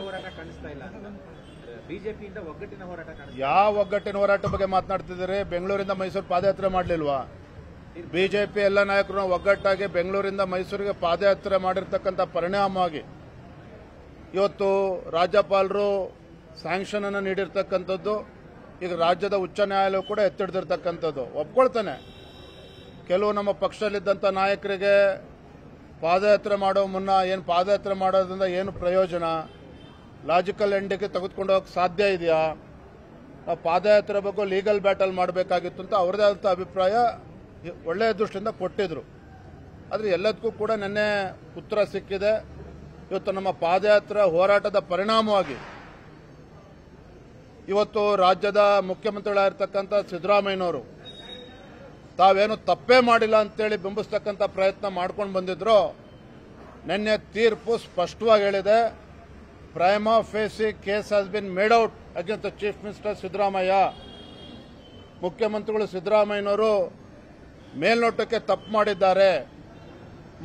ಹೋರಾಟ ಯಾವ ಒಗ್ಗಟ್ಟಿನ ಹೋರಾಟ ಬಗ್ಗೆ ಮಾತನಾಡ್ತಿದ್ದಾರೆ ಬೆಂಗಳೂರಿಂದ ಮೈಸೂರು ಪಾದಯಾತ್ರೆ ಮಾಡ್ಲಿಲ್ವಾ ಬಿಜೆಪಿ ಎಲ್ಲ ನಾಯಕರು ಒಗ್ಗಟ್ಟಾಗಿ ಬೆಂಗಳೂರಿಂದ ಮೈಸೂರಿಗೆ ಪಾದಯಾತ್ರೆ ಮಾಡಿರ್ತಕ್ಕಂಥ ಪರಿಣಾಮವಾಗಿ ಇವತ್ತು ರಾಜ್ಯಪಾಲರು ಸ್ಯಾಂಕ್ಷನ್ ಅನ್ನು ನೀಡಿರ್ತಕ್ಕಂಥದ್ದು ಈಗ ರಾಜ್ಯದ ಉಚ್ಚ ನ್ಯಾಯಾಲಯ ಕೂಡ ಎತ್ತಿಡ್ದಿರ್ತಕ್ಕಂಥದ್ದು ಒಪ್ಕೊಳ್ತಾನೆ ಕೆಲವು ನಮ್ಮ ಪಕ್ಷದಲ್ಲಿದ್ದಂಥ ನಾಯಕರಿಗೆ ಪಾದಯಾತ್ರೆ ಮಾಡೋ ಮುನ್ನ ಏನು ಪಾದಯಾತ್ರೆ ಮಾಡೋದ್ರಿಂದ ಏನು ಪ್ರಯೋಜನ ಲಾಜಿಕಲ್ ಎಂಡಿಗೆ ತೆಗೆದುಕೊಂಡು ಹೋಗಕ್ಕೆ ಸಾಧ್ಯ ಇದೆಯಾ ನಾವು ಪಾದಯಾತ್ರೆ ಬಗ್ಗೆ ಲೀಗಲ್ ಬ್ಯಾಟಲ್ ಮಾಡಬೇಕಾಗಿತ್ತು ಅಂತ ಅವ್ರದೇ ಆದಂಥ ಅಭಿಪ್ರಾಯ ಒಳ್ಳೆಯ ದೃಷ್ಟಿಯಿಂದ ಕೊಟ್ಟಿದ್ರು ಆದರೆ ಎಲ್ಲದಕ್ಕೂ ಕೂಡ ನಿನ್ನೆ ಉತ್ತರ ಸಿಕ್ಕಿದೆ ಇವತ್ತು ನಮ್ಮ ಪಾದಯಾತ್ರೆ ಹೋರಾಟದ ಪರಿಣಾಮವಾಗಿ ಇವತ್ತು ರಾಜ್ಯದ ಮುಖ್ಯಮಂತ್ರಿಗಳಾಗಿರ್ತಕ್ಕಂಥ ಸಿದ್ದರಾಮಯ್ಯನವರು ತಾವೇನು ತಪ್ಪೇ ಮಾಡಿಲ್ಲ ಅಂತೇಳಿ ಬಿಂಬಿಸ್ತಕ್ಕಂಥ ಪ್ರಯತ್ನ ಮಾಡ್ಕೊಂಡು ಬಂದಿದ್ರು ನಿನ್ನೆ ತೀರ್ಪು ಸ್ಪಷ್ಟವಾಗಿ ಹೇಳಿದೆ prime facie case has been made out against chief minister Siddaramaiah ಮುಖ್ಯಮಂತ್ರಿಗಳು ಸಿದ್ದರಾಮಯ್ಯನವರು ಮೇಲ್ನೋಟಕ್ಕೆ ತಪ್ಪು ಮಾಡಿದ್ದಾರೆ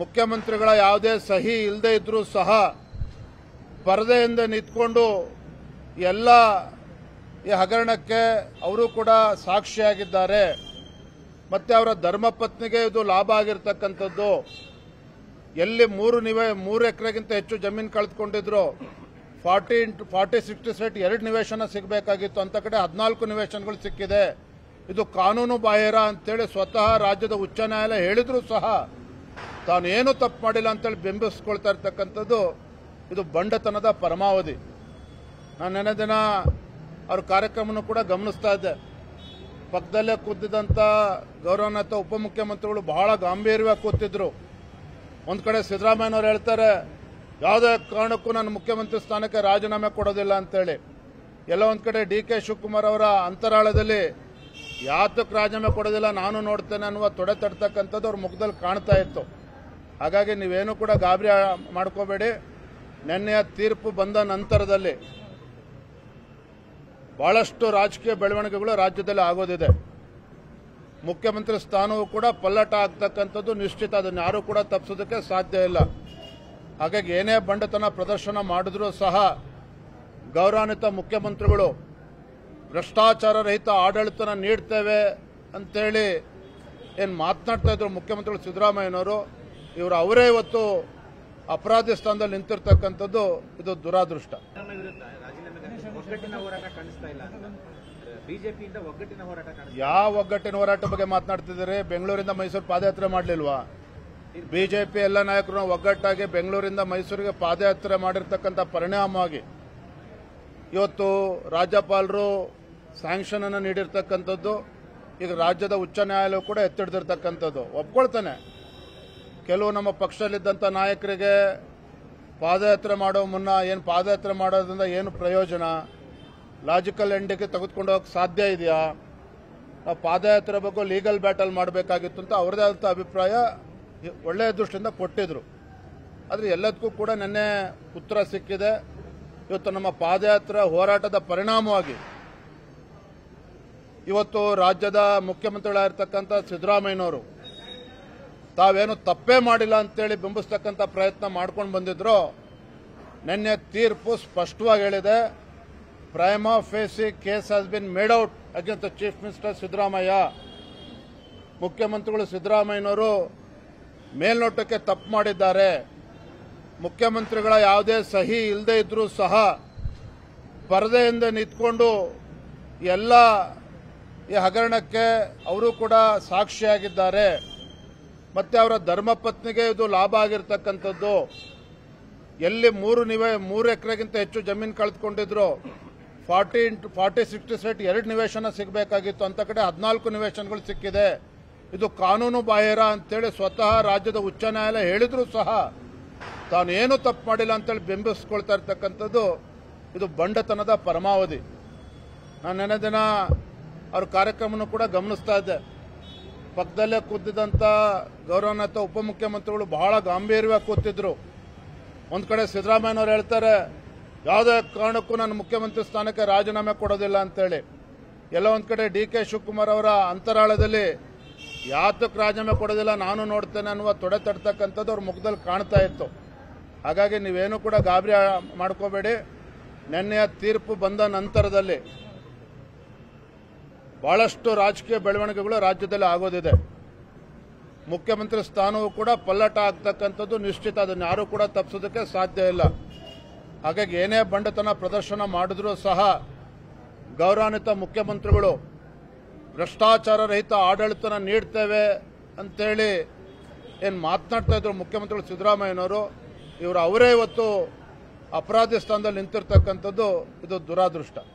ಮುಖ್ಯಮಂತ್ರಿಗಳ ಯಾವುದೇ ಸಹಿ ಇಲ್ಲದೇ ಇದ್ರೂ ಸಹ ಪರದೆಯಿಂದ ನಿಂತ್ಕೊಂಡು ಎಲ್ಲ ಈ ಹಗರಣಕ್ಕೆ ಅವರು ಕೂಡ ಸಾಕ್ಷಿಯಾಗಿದ್ದಾರೆ ಮತ್ತು ಅವರ ಧರ್ಮಪತ್ನಿಗೆ ಇದು ಲಾಭ ಆಗಿರ್ತಕ್ಕಂಥದ್ದು ಎಲ್ಲಿ ಮೂರು ನಿವೇ ಮೂರು ಎಕರೆಗಿಂತ ಹೆಚ್ಚು ಜಮೀನು ಕಳೆದುಕೊಂಡಿದ್ರು forty into forty sixty set ಎರಡು ನಿವೇಶನ ಸಿಗಬೇಕಾಗಿತ್ತು ಅಂತ ಕಡೆ ಹದಿನಾಲ್ಕು ನಿವೇಶನಗಳು ಸಿಕ್ಕಿದೆ ಇದು ಕಾನೂನು ಬಾಹಿರ ಅಂತೇಳಿ ಸ್ವತಃ ರಾಜ್ಯದ ಉಚ್ಚ ನ್ಯಾಯಾಲಯ ಹೇಳಿದರೂ ಸಹ ತಾನೇನು ತಪ್ಪು ಮಾಡಿಲ್ಲ ಅಂತೇಳಿ ಬಿಂಬಿಸ್ಕೊಳ್ತಾ ಇರ್ತಕ್ಕಂಥದ್ದು ಇದು ಬಂಡತನದ ಪರಮಾವಧಿ ನಾನು ನೆನೆ ದಿನ ಅವ್ರ ಕಾರ್ಯಕ್ರಮನೂ ಕೂಡ ಗಮನಿಸ್ತಾ ಇದ್ದೆ ಪಕ್ಕದಲ್ಲೇ ಕೂತಿದ್ದಂಥ ಗೌರವನಾಥ ಉಪಮುಖ್ಯಮಂತ್ರಿಗಳು ಬಹಳ ಗಾಂಭೀರ್ಯವಾಗಿ ಕೂತಿದ್ರು ಒಂದು ಕಡೆ ಸಿದ್ದರಾಮಯ್ಯನವ್ರು ಹೇಳ್ತಾರೆ ಯಾವುದೇ ಕಾರಣಕ್ಕೂ ನಾನು ಮುಖ್ಯಮಂತ್ರಿ ಸ್ಥಾನಕ್ಕೆ ರಾಜೀನಾಮೆ ಕೊಡೋದಿಲ್ಲ ಅಂತೇಳಿ ಎಲ್ಲ ಒಂದು ಕಡೆ ಡಿ ಕೆ ಶಿವಕುಮಾರ್ ಅವರ ಅಂತರಾಳದಲ್ಲಿ ಯಾತಕ್ಕೆ ರಾಜೀನಾಮೆ ಕೊಡೋದಿಲ್ಲ ನಾನು ನೋಡ್ತೇನೆ ಅನ್ನುವ ತೊಡೆ ತಡ್ತಕ್ಕಂಥದ್ದು ಅವ್ರ ಮುಖದಲ್ಲಿ ಕಾಣ್ತಾ ಇತ್ತು ಹಾಗಾಗಿ ನೀವೇನು ಕೂಡ ಗಾಬರಿ ಮಾಡ್ಕೋಬೇಡಿ ನಿನ್ನೆಯ ತೀರ್ಪು ಬಂದ ನಂತರದಲ್ಲಿ ಬಹಳಷ್ಟು ರಾಜಕೀಯ ಬೆಳವಣಿಗೆಗಳು ರಾಜ್ಯದಲ್ಲಿ ಆಗೋದಿದೆ ಮುಖ್ಯಮಂತ್ರಿ ಸ್ಥಾನವೂ ಕೂಡ ಪಲ್ಲಟ ಆಗ್ತಕ್ಕಂಥದ್ದು ನಿಶ್ಚಿತ ಅದನ್ನು ಯಾರೂ ಕೂಡ ತಪ್ಪಿಸೋದಕ್ಕೆ ಸಾಧ್ಯ ಇಲ್ಲ ಹಾಗಾಗಿ ಏನೇ ಬಂಡತನ ಪ್ರದರ್ಶನ ಮಾಡಿದ್ರೂ ಸಹ ಗೌರವಾನ್ವಿತ ಮುಖ್ಯಮಂತ್ರಿಗಳು ಭ್ರಷ್ಟಾಚಾರ ರಹಿತ ಆಡಳಿತನ ನೀಡ್ತೇವೆ ಅಂತೇಳಿ ಏನು ಮಾತನಾಡ್ತಾ ಇದ್ರು ಮುಖ್ಯಮಂತ್ರಿಗಳು ಸಿದ್ದರಾಮಯ್ಯನವರು ಇವರು ಅವರೇ ಇವತ್ತು ಅಪರಾಧಿ ಸ್ಥಾನದಲ್ಲಿ ನಿಂತಿರ್ತಕ್ಕಂಥದ್ದು ಇದು ದುರಾದೃಷ್ಟ ಒಗ್ಗಟ್ಟಿನ ಹೋರಾಟ ಕಾಣಿಸ್ತಾ ಇಲ್ಲ ಬಿಜೆಪಿಯಿಂದ ಒಗ್ಗಟ್ಟಿನ ಹೋರಾಟ ಯಾವ ಒಗ್ಗಟ್ಟಿನ ಹೋರಾಟ ಬಗ್ಗೆ ಮಾತನಾಡ್ತಿದ್ದಾರೆ ಬೆಂಗಳೂರಿಂದ ಮೈಸೂರು ಪಾದಯಾತ್ರೆ ಮಾಡ್ಲಿಲ್ವಾ ಬಿಜೆಪಿ ಎಲ್ಲ ನಾಯಕರು ಒಗ್ಗಟ್ಟಾಗಿ ಬೆಂಗಳೂರಿಂದ ಮೈಸೂರಿಗೆ ಪಾದಯಾತ್ರೆ ಮಾಡಿರ್ತಕ್ಕಂಥ ಪರಿಣಾಮವಾಗಿ ಇವತ್ತು ರಾಜ್ಯಪಾಲರು ಸ್ಯಾಂಕ್ಷನ್ ಅನ್ನು ನೀಡಿರ್ತಕ್ಕಂಥದ್ದು ಈಗ ರಾಜ್ಯದ ಉಚ್ಚ ನ್ಯಾಯಾಲಯ ಕೂಡ ಎತ್ತಿಡ್ದಿರ್ತಕ್ಕಂಥದ್ದು ಒಪ್ಕೊಳ್ತಾನೆ ಕೆಲವು ನಮ್ಮ ಪಕ್ಷದಲ್ಲಿದ್ದಂಥ ನಾಯಕರಿಗೆ ಪಾದಯಾತ್ರೆ ಮಾಡೋ ಮುನ್ನ ಏನು ಪಾದಯಾತ್ರೆ ಮಾಡೋದ್ರಿಂದ ಏನು ಪ್ರಯೋಜನ ಲಾಜಿಕಲ್ ಎಂಡಿಗೆ ತೆಗೆದುಕೊಂಡು ಹೋಗಕ್ಕೆ ಸಾಧ್ಯ ಇದೆಯಾ ನಾವು ಪಾದಯಾತ್ರೆ ಬಗ್ಗೆ ಲೀಗಲ್ ಬ್ಯಾಟಲ್ ಮಾಡಬೇಕಾಗಿತ್ತು ಅಂತ ಅವರದೇ ಆದಂಥ ಅಭಿಪ್ರಾಯ ಒಳ್ಳೆಯ ದೃಷ್ಟಿಯಿಂದ ಕೊಟ್ಟಿದ್ರು ಆದರೆ ಎಲ್ಲದಕ್ಕೂ ಕೂಡ ನಿನ್ನೆ ಉತ್ತರ ಸಿಕ್ಕಿದೆ ಇವತ್ತು ನಮ್ಮ ಪಾದಯಾತ್ರೆ ಹೋರಾಟದ ಪರಿಣಾಮವಾಗಿ ಇವತ್ತು ರಾಜ್ಯದ ಮುಖ್ಯಮಂತ್ರಿಗಳಾಗಿರ್ತಕ್ಕಂಥ ಸಿದ್ದರಾಮಯ್ಯನವರು ತಾವೇನು ತಪ್ಪೇ ಮಾಡಿಲ್ಲ ಅಂತೇಳಿ ಬಿಂಬಿಸ್ತಕ್ಕಂಥ ಪ್ರಯತ್ನ ಮಾಡ್ಕೊಂಡು ಬಂದಿದ್ರು ನಿನ್ನೆ ತೀರ್ಪು ಸ್ಪಷ್ಟವಾಗಿ ಹೇಳಿದೆ prima facie case has been made out against chief minister Minister Siddaramaiah ಮುಖ್ಯಮಂತ್ರಿಗಳು ಸಿದ್ದರಾಮಯ್ಯನವರು ಮೇಲ್ನೋಟಕ್ಕೆ ತಪ್ಪು ಮಾಡಿದ್ದಾರೆ ಮುಖ್ಯಮಂತ್ರಿಗಳ ಯಾವುದೇ ಸಹಿ ಇಲ್ಲದೆ ಇದ್ರೂ ಸಹ ಪರದೆಯಿಂದ ನಿಂತ್ಕೊಂಡು ಎಲ್ಲ ಈ ಹಗರಣಕ್ಕೆ ಅವರು ಕೂಡ ಸಾಕ್ಷಿಯಾಗಿದ್ದಾರೆ ಮತ್ತೆ ಅವರ ಧರ್ಮಪತ್ನಿಗೆ ಇದು ಲಾಭ ಆಗಿರ್ತಕ್ಕಂಥದ್ದು ಎಲ್ಲಿ ಮೂರು ನಿವೆ ಮೂರು ಎಕರೆಗಿಂತ ಹೆಚ್ಚು ಜಮೀನು ಕಳೆದುಕೊಂಡಿದ್ರು forty into forty sixty set ಎರಡು ನಿವೇಶನ ಸಿಗಬೇಕಾಗಿತ್ತು ಅಂತ ಕಡೆ ಹದಿನಾಲ್ಕು ನಿವೇಶನಗಳು ಸಿಕ್ಕಿದೆ ಇದು ಕಾನೂನು ಬಾಹಿರ ಅಂತೇಳಿ ಸ್ವತಃ ರಾಜ್ಯದ ಉಚ್ಚ ನ್ಯಾಯಾಲಯ ಹೇಳಿದರೂ ಸಹ ತಾನೇನು ತಪ್ಪು ಮಾಡಿಲ್ಲ ಅಂತೇಳಿ ಬಿಂಬಿಸ್ಕೊಳ್ತಾ ಇರ್ತಕ್ಕಂಥದ್ದು ಇದು ಬಂಡತನದ ಪರಮಾವಧಿ ನಾನು ನೆನೆ ದಿನ ಅವ್ರ ಕಾರ್ಯಕ್ರಮನ ಕೂಡ ಗಮನಿಸ್ತಾ ಇದ್ದೆ ಪಕ್ಕದಲ್ಲೇ ಕೂತಿದ್ದಂಥ ಗೌರವನಾಥ ಉಪಮುಖ್ಯಮಂತ್ರಿಗಳು ಬಹಳ ಗಾಂಭೀರ್ಯವಾಗಿ ಕೂತಿದ್ರು ಒಂದು ಕಡೆ ಸಿದ್ದರಾಮಯ್ಯನವರು ಹೇಳ್ತಾರೆ ಯಾವುದೇ ಕಾರಣಕ್ಕೂ ನಾನು ಮುಖ್ಯಮಂತ್ರಿ ಸ್ಥಾನಕ್ಕೆ ರಾಜೀನಾಮೆ ಕೊಡೋದಿಲ್ಲ ಅಂತೇಳಿ ಎಲ್ಲ ಒಂದು ಕಡೆ ಡಿ ಕೆ ಶಿವಕುಮಾರ್ ಅವರ ಅಂತರಾಳದಲ್ಲಿ ಯಾತಕ್ಕೆ ರಾಜೀನಾಮೆ ಕೊಡೋದಿಲ್ಲ ನಾನು ನೋಡ್ತೇನೆ ಅನ್ನುವ ತೊಡೆ ತಡ್ತಕ್ಕಂಥದ್ದು ಅವ್ರ ಮುಖದಲ್ಲಿ ಕಾಣ್ತಾ ಇತ್ತು ಹಾಗಾಗಿ ನೀವೇನು ಕೂಡ ಗಾಬರಿ ಮಾಡ್ಕೋಬೇಡಿ ನಿನ್ನೆಯ ತೀರ್ಪು ಬಂದ ನಂತರದಲ್ಲಿ ಬಹಳಷ್ಟು ರಾಜಕೀಯ ಬೆಳವಣಿಗೆಗಳು ರಾಜ್ಯದಲ್ಲಿ ಆಗೋದಿದೆ ಮುಖ್ಯಮಂತ್ರಿ ಸ್ಥಾನವೂ ಕೂಡ ಪಲ್ಲಟ ಆಗ್ತಕ್ಕಂಥದ್ದು ನಿಶ್ಚಿತ ಅದನ್ನು ಯಾರೂ ಕೂಡ ತಪ್ಪಿಸೋದಕ್ಕೆ ಸಾಧ್ಯ ಇಲ್ಲ ಹಾಗಾಗಿ ಏನೇ ಬಂಡತನ ಪ್ರದರ್ಶನ ಮಾಡಿದ್ರೂ ಸಹ ಗೌರವಾನ್ವಿತ ಮುಖ್ಯಮಂತ್ರಿಗಳು ಭ್ರಷ್ಟಾಚಾರ ರಹಿತ ಆಡಳಿತನ ನೀಡ್ತೇವೆ ಅಂತೇಳಿ ಏನು ಮಾತನಾಡ್ತಾ ಇದ್ರು ಮುಖ್ಯಮಂತ್ರಿಗಳು ಸಿದ್ದರಾಮಯ್ಯನವರು ಇವರು ಅವರೇ ಇವತ್ತು ಅಪರಾಧಿ ಸ್ಥಾನದಲ್ಲಿ ನಿಂತಿರ್ತಕ್ಕಂಥದ್ದು ಇದು ದುರಾದೃಷ್ಟ